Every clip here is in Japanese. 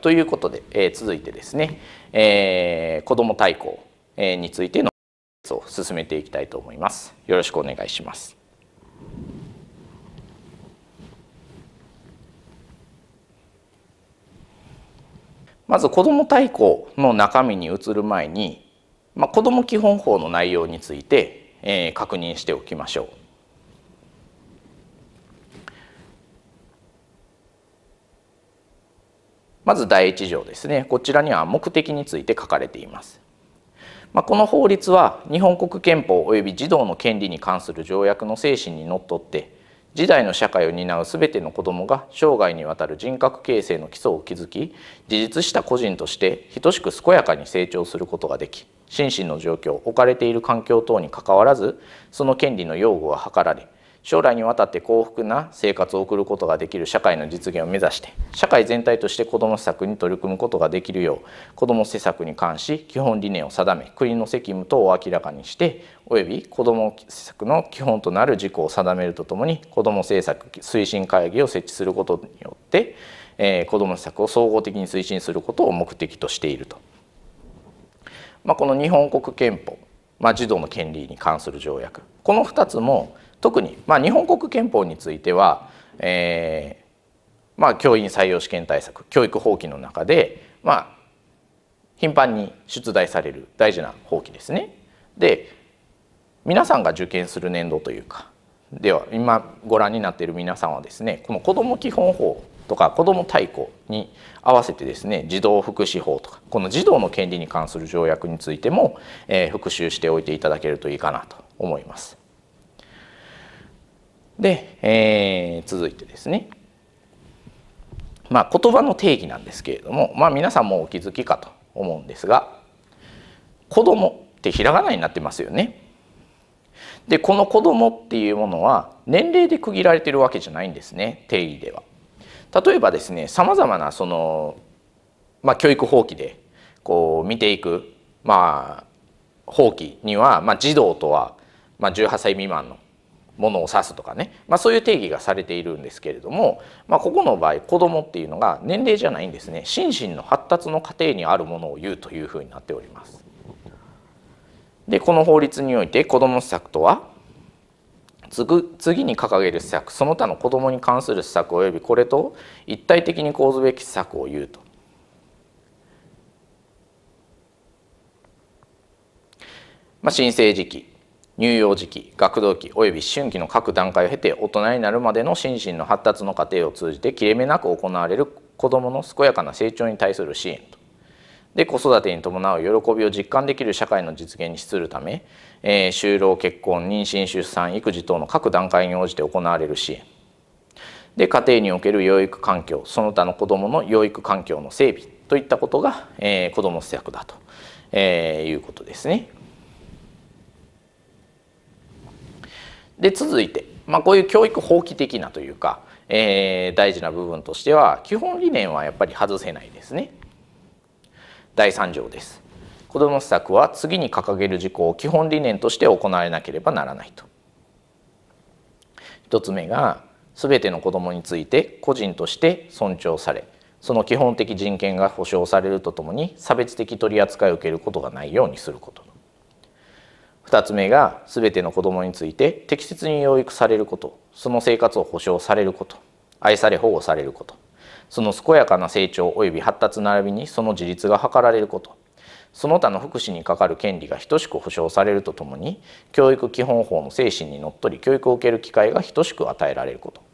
ということで、えー、続いてですね、えー、子ども対抗についてのを進めていきたいと思います。よろしくお願いします。まず子ども大綱の中身に移る前に、まあ、子ども基本法の内容について、えー、確認しておきましょう。まず第1条ですねこちらには目的について書かれています。まあ、この法律は日本国憲法及び児童の権利に関する条約の精神にのっとって時代の社会を担う全ての子どもが生涯にわたる人格形成の基礎を築き自立した個人として等しく健やかに成長することができ心身の状況置かれている環境等にかかわらずその権利の擁護は図られ将来にわたって幸福な生活を送ることができる社会の実現を目指して社会全体として子ども施策に取り組むことができるよう子ども施策に関し基本理念を定め国の責務等を明らかにしておよび子ども施策の基本となる事項を定めるとともに子ども政策推進会議を設置することによって、えー、子ども施策を総合的に推進することを目的としていると。まあ、この日本国憲法、まあ、児童の権利に関する条約この2つも特に、まあ、日本国憲法については、えーまあ、教員採用試験対策教育法規の中で、まあ、頻繁に出題される大事な法規ですね。で皆さんが受験する年度というかでは今ご覧になっている皆さんはですねこの子ども基本法とか子ども大綱に合わせてですね児童福祉法とかこの児童の権利に関する条約についても、えー、復習しておいていただけるといいかなと思います。で、えー、続いてですね、まあ、言葉の定義なんですけれども、まあ、皆さんもお気づきかと思うんですが「子供ってひらがなになってますよね。でこの子供っていうものは年齢で区切られてるわけじゃないんですね定義では。例えばですねさまざまなその、まあ、教育放棄でこう見ていく、まあ、放棄には、まあ、児童とは、まあ、18歳未満のものを指すとかね、まあ、そういう定義がされているんですけれども、まあ、ここの場合子どもっていうのが年齢じゃないんですね心身の発達の過程にあるものを言うというふうになっております。でこの法律において子ども施策とは次に掲げる施策その他の子どもに関する施策及びこれと一体的に講ずべき施策を言うと。まあ、申請時期乳幼児期学童期および思春期の各段階を経て大人になるまでの心身の発達の過程を通じて切れ目なく行われる子どもの健やかな成長に対する支援とで子育てに伴う喜びを実感できる社会の実現に資するため、えー、就労結婚妊娠出産育児等の各段階に応じて行われる支援で家庭における養育環境その他の子どもの養育環境の整備といったことが、えー、子ども施策だと、えー、いうことですね。で続いて、まあ、こういう教育法規的なというか、えー、大事な部分としては基本理念はやっぱり外せないですね。第3条です。子ども施策は次に掲げる事項を基本理念として行われなければならないと。1つ目が全ての子どもについて個人として尊重されその基本的人権が保障されるとともに差別的取り扱いを受けることがないようにすること。2つ目が全ての子どもについて適切に養育されることその生活を保障されること愛され保護されることその健やかな成長及び発達並びにその自立が図られることその他の福祉にかかる権利が等しく保障されるとともに教育基本法の精神にのっとり教育を受ける機会が等しく与えられることっ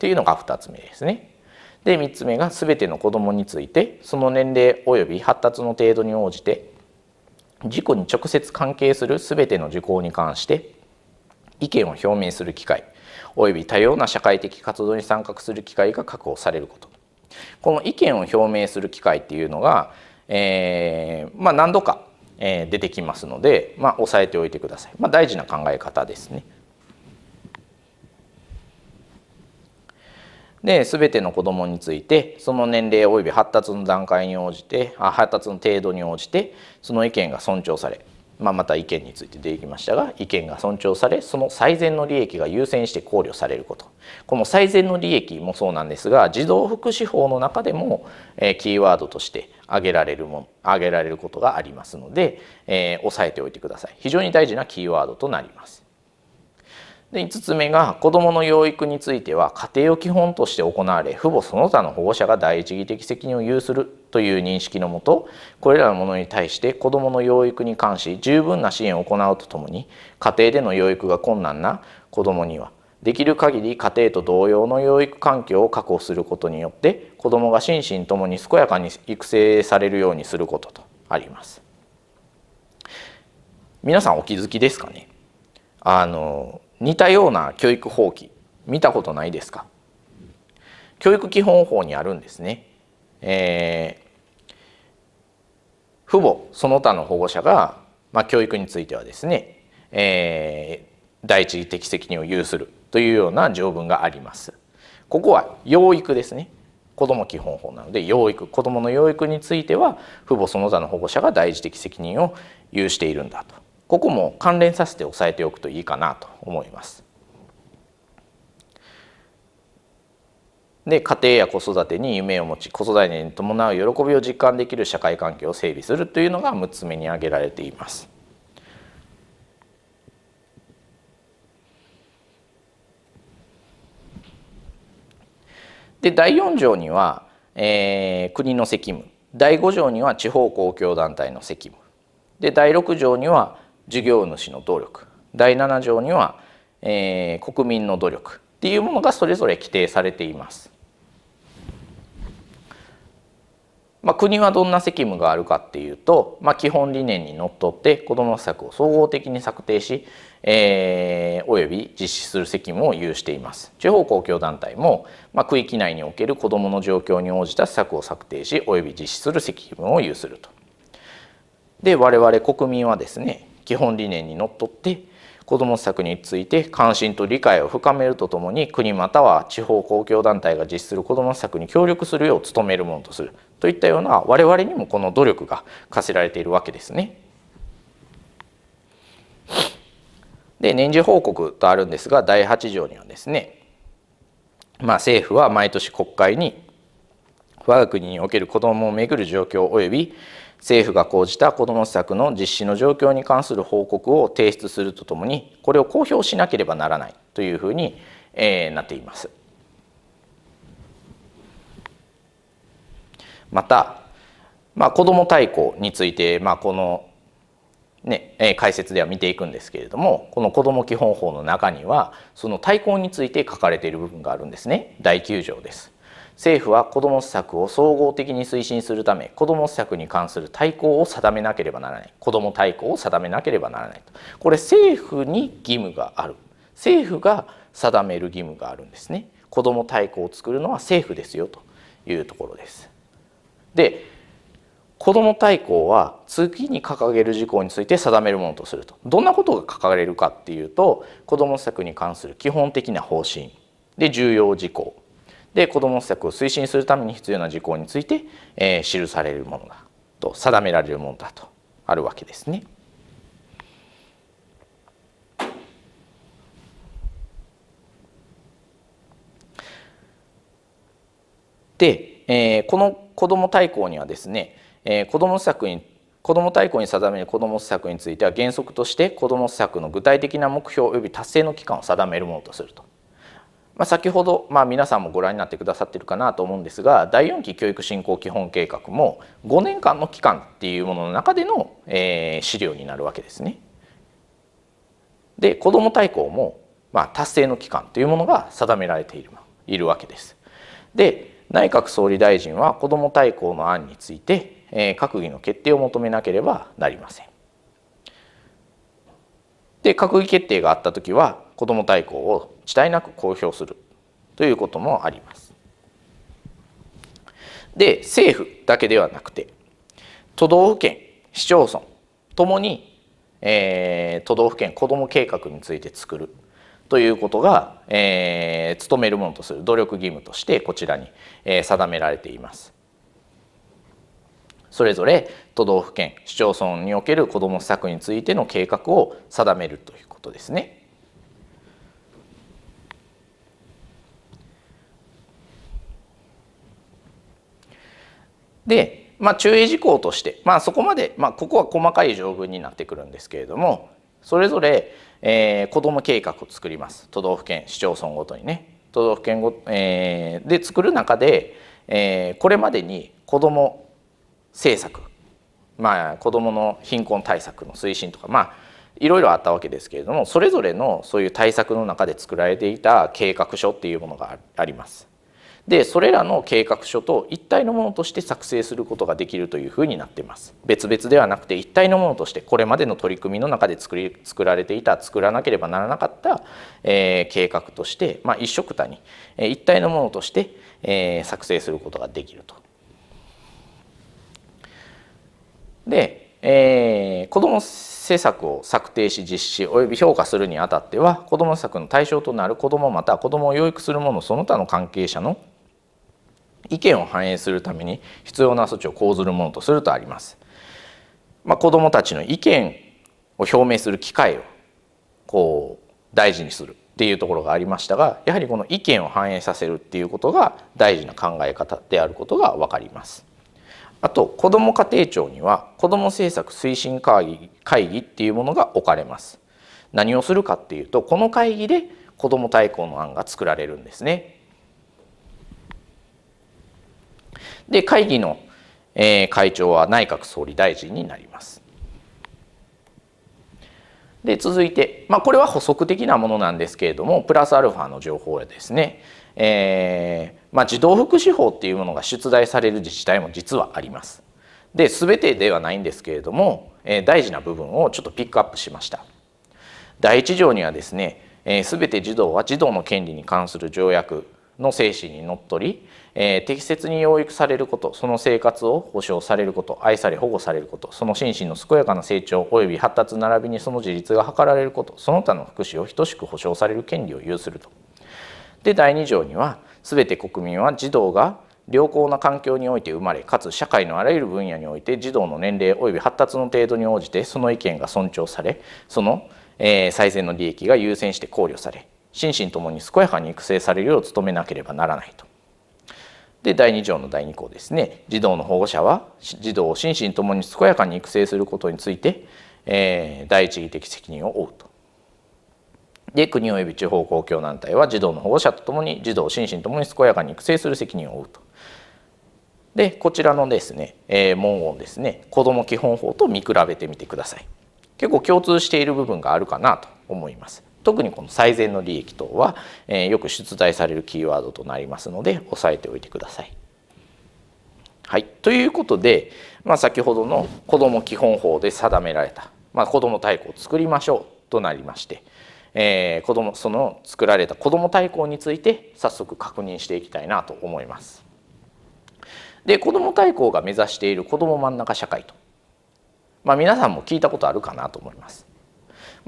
ていうのが2つ目ですね。で3つ目が全ての子どもについてその年齢及び発達の程度に応じて事故に直接関係する全ての事項に関して意見を表明する機会および多様な社会的活動に参画する機会が確保されることこの意見を表明する機会っていうのが、えー、まあ、何度か出てきますので、まあ、押さえておいてください、まあ、大事な考え方ですね。で全ての子どもについてその年齢及び発達の段階に応じてあ発達の程度に応じてその意見が尊重され、まあ、また意見について出てきましたが意見が尊重されその最善の利益が優先して考慮されることこの最善の利益もそうなんですが児童福祉法の中でも、えー、キーワードとして挙げられるも挙げられることがありますので、えー、押さえておいてください非常に大事なキーワードとなります。で5つ目が子どもの養育については家庭を基本として行われ父母その他の保護者が第一義的責任を有するという認識のもとこれらのものに対して子どもの養育に関し十分な支援を行うとともに家庭での養育が困難な子どもにはできる限り家庭と同様の養育環境を確保することによって子どもが心身ともに健やかに育成されるようにすることとあります。皆さんお気づきですかねあの似たような教育法規見たことないですか教育基本法にあるんですね、えー、父母その他の保護者が、まあ、教育についてはですね、えー、第一的責任を有するというような条文がありますここは養育ですね子ども基本法なので養育子どもの養育については父母その他の保護者が第一的責任を有しているんだとここも関連させて押さえておくといいかなと思います。で家庭や子育てに夢を持ち子育てに伴う喜びを実感できる社会環境を整備するというのが6つ目に挙げられています。で第4条には、えー、国の責務第5条には地方公共団体の責務で第6条には事業主の努力第7条には、えー、国民の努力っていうものがそれぞれ規定されています。まあ、国はどんな責務があるかっていうと、まあ、基本理念にのっとって子ども施策を総合的に策定し、えー、および実施する責務を有しています地方公共団体も、まあ、区域内における子どもの状況に応じた施策を策定しおよび実施する責務を有すると。で我々国民はですね基本理念にのっとって子ども施策について関心と理解を深めるとともに国または地方公共団体が実施する子ども施策に協力するよう努めるものとするといったような我々にもこの努力が課せられているわけですね。で年次報告とあるんですが第8条にはですね、まあ、政府は毎年国会に我が国における子どもをめぐる状況及び政府が講じた子ども施策の実施の状況に関する報告を提出するとともにこれを公表しなければならないというふうに、えー、なっています。また、まあ、子ども大綱について、まあ、この、ね、解説では見ていくんですけれどもこの子ども基本法の中にはその大綱について書かれている部分があるんですね第9条です。政府は子ども施策を総合的に推進するため子ども施策に関する大綱を定めなければならない子ども大綱を定めなければならないとこれ政府に義務がある政府が定める義務があるんですね子ども大綱を作るのは政府ですよというところですで子ども大綱は次に掲げる事項について定めるものとするとどんなことが掲げるかっていうと子ども施策に関する基本的な方針で重要事項で子ども施策を推進するために必要な事項について、え記されるものだと定められるものだとあるわけですね。で、えこの子ども大綱にはですね、え子ども施策に子ども大綱に定める子ども施策については原則として子ども施策の具体的な目標及び達成の期間を定めるものとするとまあ、先ほど、まあ、皆さんもご覧になってくださってるかなと思うんですが第4期教育振興基本計画も5年間の期間っていうものの中での、えー、資料になるわけですね。で子ども大綱も、まあ、達成の期間というものが定められているいるわけです。で内閣総理大臣は子ども大綱の案について、えー、閣議の決定を求めなければなりません。で閣議決定があった時は子ども大綱を遅滞なく公表するということもあります。で政府だけではなくて都道府県市町村ともに、えー、都道府県子ども計画について作るということが、えー、努めるものとする努力義務としてこちらに、えー、定められています。それぞれ都道府県市町村における子ども施策についての計画を定めるということですね。で、まあ、注意事項として、まあ、そこまで、まあ、ここは細かい条文になってくるんですけれどもそれぞれ、えー、子ども計画を作ります都道府県市町村ごとにね都道府県ご、えー、で作る中で、えー、これまでに子ども政策、まあ、子どもの貧困対策の推進とか、まあ、いろいろあったわけですけれどもそれぞれのそういう対策の中で作られていた計画書っていうものがあります。でそれらの計画書と一体のものとして作成することができるというふうになっています別々ではなくて一体のものとしてこれまでの取り組みの中で作り作られていた作らなければならなかった、えー、計画として、まあ、一緒くたに、えー、一体のものとして、えー、作成することができるとで、えー、子ども政策を策定し実施及び評価するにあたっては子ども政策の対象となる子どもまたは子どもを養育する者その他の関係者の意見を反映するために必要な措置を講ずるものとするとあります。まあ、子どもたちの意見を表明する機会をこう大事にするっていうところがありましたがやはりこの意見を反映させるっていうことが大事な考え方であることが分かります。あと子ども家庭庁には子ども政策推進会議会議っていうものが置かれます何をするかっていうとこの会議で子ども大綱の案が作られるんですねで会議の、えー、会長は内閣総理大臣になりますで続いて、まあ、これは補足的なものなんですけれどもプラスアルファの情報やですね、えーまあ、児童福祉法っていうものが出題される自治体も実はあります。で全てではないんですけれども、えー、大事な部分をちょっとピックアップしました。第1条にはですね、えー、全て児童は児童の権利に関する条約の精神にのっとり、えー、適切に養育されることその生活を保障されること愛され保護されることその心身の健やかな成長及び発達並びにその自立が図られることその他の福祉を等しく保障される権利を有すると。で第2条には全て国民は児童が良好な環境において生まれかつ社会のあらゆる分野において児童の年齢及び発達の程度に応じてその意見が尊重されその、えー、最善の利益が優先して考慮され心身ともに健やかに育成されるよう努めなければならないと。で第2条の第2項ですね児童の保護者は児童を心身ともに健やかに育成することについて、えー、第一義的責任を負うと。で国及び地方公共団体は児童の保護者とともに児童心身ともに健やかに育成する責任を負うと。でこちらのですね、えー、文言ですね子ども基本法と見比べてみてください。結構共通している部分があるかなと思います。特にこの最善の利益等は、えー、よく出題されるキーワードとなりますので押さえておいてください。はい、ということで、まあ、先ほどの子ども基本法で定められた、まあ、子ども大綱を作りましょうとなりまして、えー、子供その作られた子ども大綱について早速確認していきたいなと思います。で子ども大綱が目指している子ども真ん中社会と、まあ、皆さんも聞いたことあるかなと思います。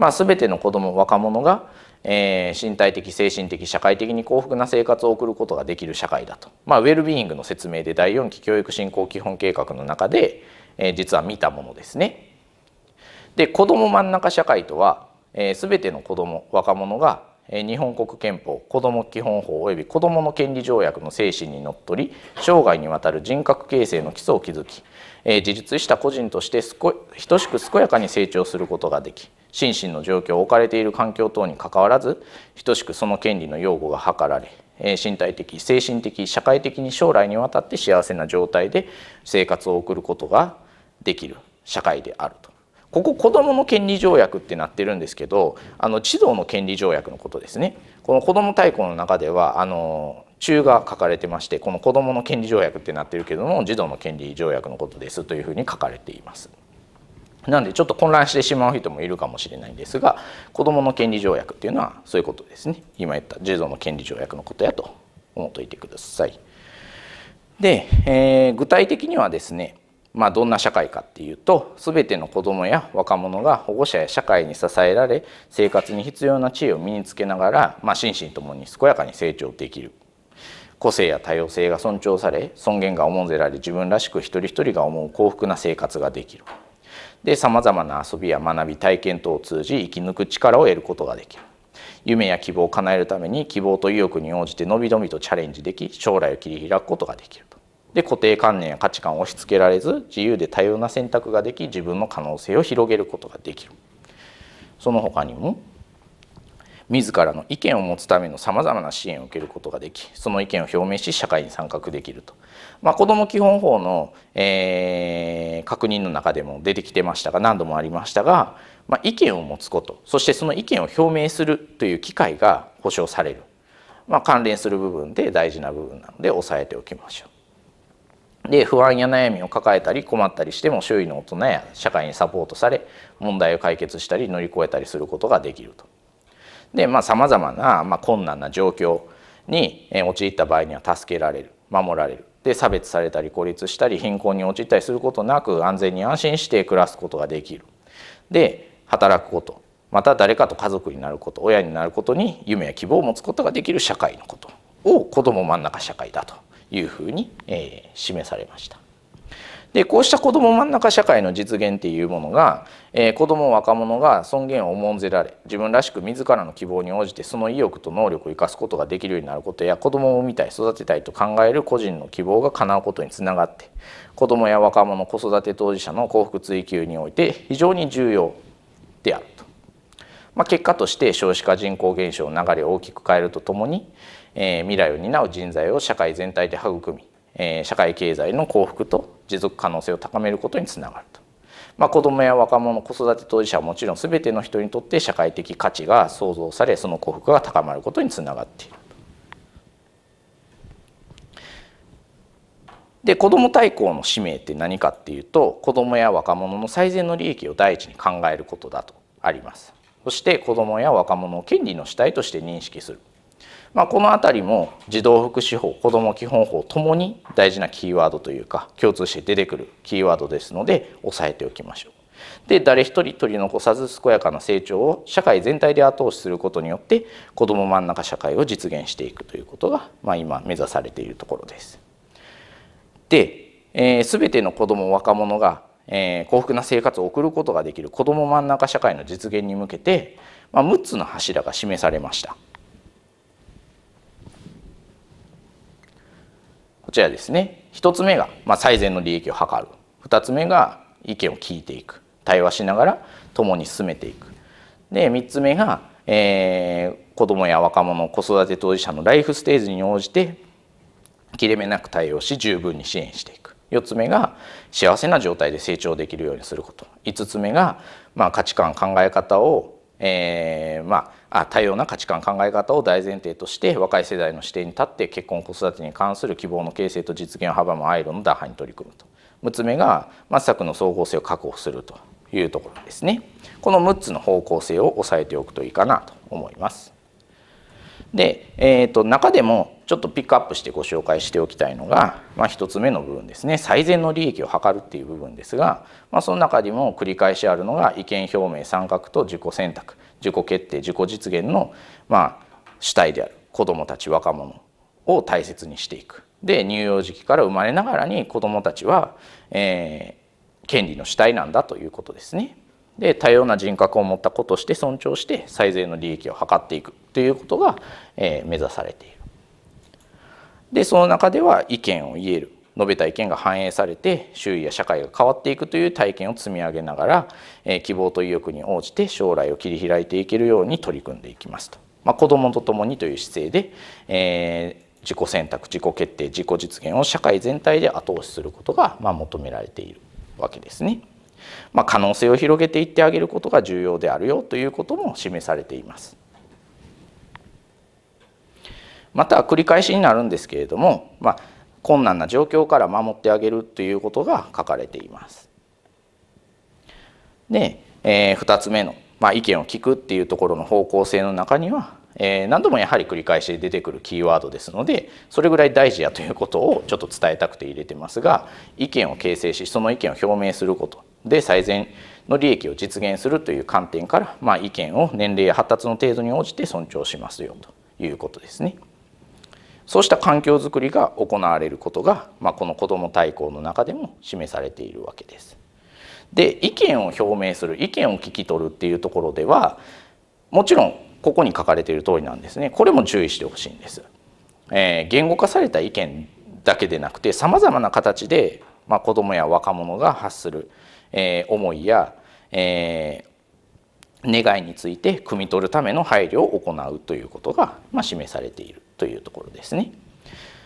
まあ、全ての子ども若者が、えー、身体的精神的社会的に幸福な生活を送ることができる社会だと、まあ、ウェルビーイングの説明で第4期教育振興基本計画の中で、えー、実は見たものですね。で子ども真ん中社会とは、えー、全ての子ども若者が、え日本国憲法子ども基本法及び子どもの権利条約の精神にのっとり生涯にわたる人格形成の基礎を築き、え自立した個人として等しく健やかに成長することができ心身の状況置かれている環境等にかかわらず等しくその権利の擁護が図られ身体的精神的社会的に将来にわたって幸せな状態で生活を送ることができる社会であると。ここ子どもの権利条約ってなってるんですけどあの児童の権利条約のことですねこの子ども大綱の中ではあの中が書かれてましてこの子どもの権利条約ってなってるけども児童の権利条約のことですというふうに書かれています。なんでちょっと混乱してしまう人もいるかもしれないんですが子どもの権利条約っていうのはそういうことですね今言った児童の権利条約のことやと思っといてください。で、えー、具体的にはですね、まあ、どんな社会かっていうと全ての子どもや若者が保護者や社会に支えられ生活に必要な知恵を身につけながら、まあ、心身ともに健やかに成長できる個性や多様性が尊重され尊厳が重んぜられ自分らしく一人一人が思う幸福な生活ができる。でさまざまな遊びや学び体験等を通じ生き抜く力を得ることができる夢や希望を叶えるために希望と意欲に応じてのびのびとチャレンジでき将来を切り開くことができるとで固定観念や価値観を押し付けられず自由で多様な選択ができ自分の可能性を広げることができるその他にも自らの意見を持つためのさまざまな支援を受けることができその意見を表明し社会に参画できると、まあ、子ども基本法の、えー、確認の中でも出てきてましたが何度もありましたが、まあ、意見を持つことそしてその意見を表明するという機会が保障される、まあ、関連する部分で大事な部分なので押さえておきましょう。で不安や悩みを抱えたり困ったりしても周囲の大人や社会にサポートされ問題を解決したり乗り越えたりすることができると。でさまざ、まな、まあ、困難な状況に陥った場合には助けられる守られるで差別されたり孤立したり貧困に陥ったりすることなく安全に安心して暮らすことができるで働くことまた誰かと家族になること親になることに夢や希望を持つことができる社会のことを子ども真ん中社会だというふうに、えー、示されました。でこうした子ども真ん中社会の実現っていうものがえー、子ども若者が尊厳を重んぜられ自分らしく自らの希望に応じてその意欲と能力を生かすことができるようになることや子どもを産みたい育てたいと考える個人の希望が叶うことにつながって子どもや若者子育て当事者の幸福追求において非常に重要であると。まあ、結果として少子化人口減少の流れを大きく変えるとともに、えー、未来を担う人材を社会全体で育み、えー、社会経済の幸福と持続可能性を高めることにつながると。まあ、子どもや若者子育て当事者はもちろん全ての人にとって社会的価値が創造されその幸福が高まることにつながっている。で子ども大綱の使命って何かっていうと子どもや若者の最善の利益を第一に考えることだとあります。そして子どもや若者を権利の主体として認識するまあ、この辺りも児童福祉法子ども基本法ともに大事なキーワードというか共通して出てくるキーワードですので押さえておきましょう。で誰一人取り残さず健やかな成長を社会全体で後押しすることによって子ども真ん中社会を実現していくということが、まあ、今目指されているところです。で、えー、全ての子ども若者が、えー、幸福な生活を送ることができる子ども真ん中社会の実現に向けて、まあ、6つの柱が示されました。ちらですね1つ目が、ま最善の利益を図る2つ目が意見を聞いていく対話しながら共に進めていくで3つ目が、えー、子どもや若者子育て当事者のライフステージに応じて切れ目なく対応し十分に支援していく4つ目が幸せな状態で成長できるようにすること5つ目が、まあ、価値観考え方を、えー、まあ多様な価値観考え方を大前提として若い世代の視点に立って結婚子育てに関する希望の形成と実現を阻むアイロンの打破に取り組むと6つ目が末作の総合性を確保するというところですねこの6つの方向性を押さえておくといいかなと思います。で、えーと、中でもちょっとピックアップしてご紹介しておきたいのが、まあ、1つ目の部分ですね最善の利益を図るっていう部分ですが、まあ、その中でも繰り返しあるのが意見表明参画と自己選択自己決定自己実現の、まあ、主体である子どもたち若者を大切にしていく。で乳幼児期から生まれながらに子どもたちは、えー、権利の主体なんだということですね。で多様な人格を持った子として尊重して最善の利益を図っていくということが、えー、目指されている。でその中では意見を言える述べた意見が反映されて周囲や社会が変わっていくという体験を積み上げながら、えー、希望と意欲に応じて将来を切り開いていけるように取り組んでいきますと、まあ、子どもと共にという姿勢で、えー、自己選択自己決定自己実現を社会全体で後押しすることが、まあ、求められているわけですね。まあ、可能性を広げていってあげることが重要であるよということも示されています。また繰り返しになるんですけれども、まあ、困難な状況から守ってあげるということが書かれています。で、えー、2つ目の、まあ、意見を聞くっていうところの方向性の中には、えー、何度もやはり繰り返し出てくるキーワードですのでそれぐらい大事やということをちょっと伝えたくて入れてますが意見を形成しその意見を表明することで最善の利益を実現するという観点から、まあ、意見を年齢や発達の程度に応じて尊重しますよということですね。そうした環境づくりが行われることが、まあ、この子ども大綱の中でも示されているわけです。で意見を表明する意見を聞き取るっていうところではもちろんここに書かれている通りなんですねこれも注意してほしいんです。えー、言語化された意見だけでなくてさまざまな形で、まあ、子どもや若者が発する、えー、思いや、えー、願いについて汲み取るための配慮を行うということが、まあ、示されているというところですね。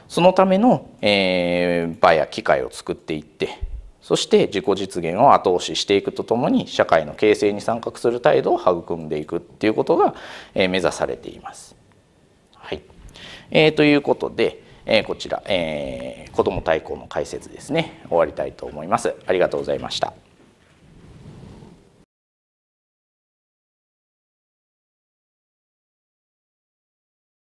そのための、えー、場や機会を作っていってそして自己実現を後押ししていくとともに社会の形成に参画する態度を育んでいくっていうことが、えー、目指されています。はいえー、ということで、えー、こちら、えー、子ども対抗の解説ですね終わりたいと思います。ありがとうございました。